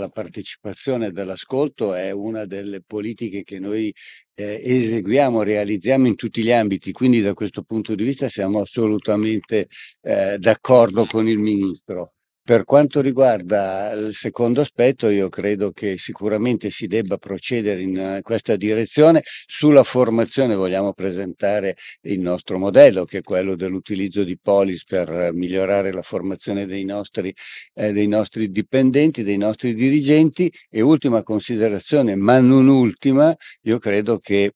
La partecipazione dell'ascolto è una delle politiche che noi eh, eseguiamo, realizziamo in tutti gli ambiti, quindi da questo punto di vista siamo assolutamente eh, d'accordo con il Ministro. Per quanto riguarda ehm, il secondo aspetto, io credo che sicuramente si debba procedere in eh, questa direzione. Sulla formazione vogliamo presentare il nostro modello, che è quello dell'utilizzo di polis per migliorare la formazione dei nostri, eh, dei nostri dipendenti, dei nostri dirigenti. E ultima considerazione, ma non ultima, io credo che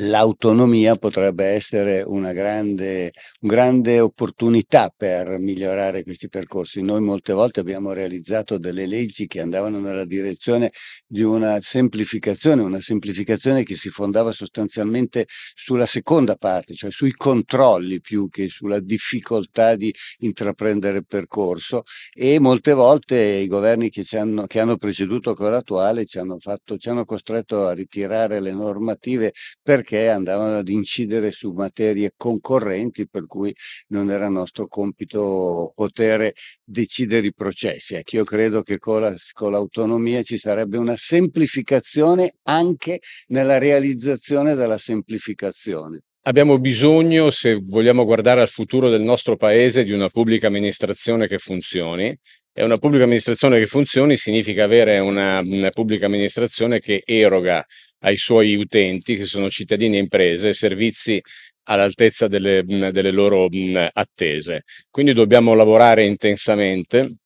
l'autonomia potrebbe essere una grande, un grande opportunità per migliorare questi percorsi. Noi molte volte abbiamo realizzato delle leggi che andavano nella direzione di una semplificazione, una semplificazione che si fondava sostanzialmente sulla seconda parte, cioè sui controlli più che sulla difficoltà di intraprendere il percorso e molte volte i governi che, ci hanno, che hanno preceduto con l'attuale ci hanno, fatto, ci hanno costretto a ritirare le normative perché perché andavano ad incidere su materie concorrenti per cui non era nostro compito poter decidere i processi. Ecco, io credo che con, la, con l'autonomia ci sarebbe una semplificazione anche nella realizzazione della semplificazione abbiamo bisogno, se vogliamo guardare al futuro del nostro paese, di una pubblica amministrazione che funzioni. E una pubblica amministrazione che funzioni significa avere una, una pubblica amministrazione che eroga ai suoi utenti, che sono cittadini e imprese, servizi all'altezza delle, delle loro attese. Quindi dobbiamo lavorare intensamente,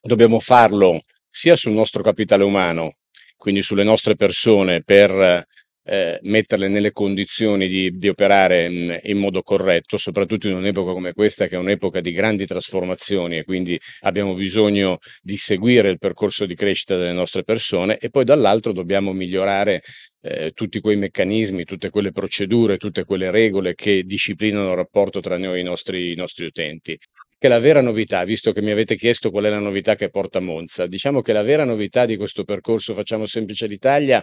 dobbiamo farlo sia sul nostro capitale umano, quindi sulle nostre persone per eh, metterle nelle condizioni di, di operare mm, in modo corretto, soprattutto in un'epoca come questa che è un'epoca di grandi trasformazioni e quindi abbiamo bisogno di seguire il percorso di crescita delle nostre persone e poi dall'altro dobbiamo migliorare eh, tutti quei meccanismi, tutte quelle procedure, tutte quelle regole che disciplinano il rapporto tra noi e i nostri, i nostri utenti che la vera novità, visto che mi avete chiesto qual è la novità che porta Monza, diciamo che la vera novità di questo percorso Facciamo Semplice l'Italia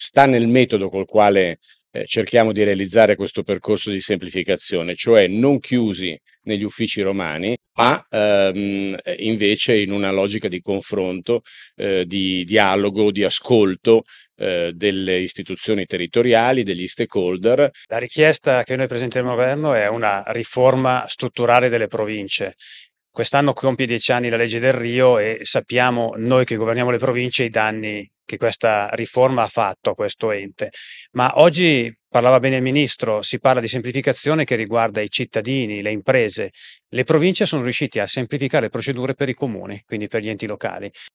sta nel metodo col quale eh, cerchiamo di realizzare questo percorso di semplificazione, cioè non chiusi negli uffici romani, ma ehm, invece in una logica di confronto, eh, di dialogo, di ascolto eh, delle istituzioni territoriali, degli stakeholder. La richiesta che noi presentiamo al governo è una riforma strutturale delle province. Quest'anno compie dieci anni la legge del Rio e sappiamo noi che governiamo le province i danni che questa riforma ha fatto a questo ente. Ma oggi parlava bene il ministro, si parla di semplificazione che riguarda i cittadini, le imprese. Le province sono riuscite a semplificare le procedure per i comuni, quindi per gli enti locali.